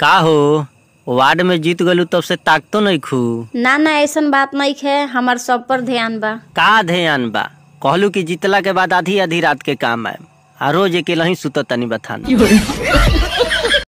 का हो वार्ड में जीत गलू तब से तो नहीं खू ना ना ऐसा बात नहीं है हमार सब पर ध्यान बा का ध्यान बा कहलू की जीतला के बाद आधी आधी रात के काम आए आ रोज अकेला ही सुत तनी बथाना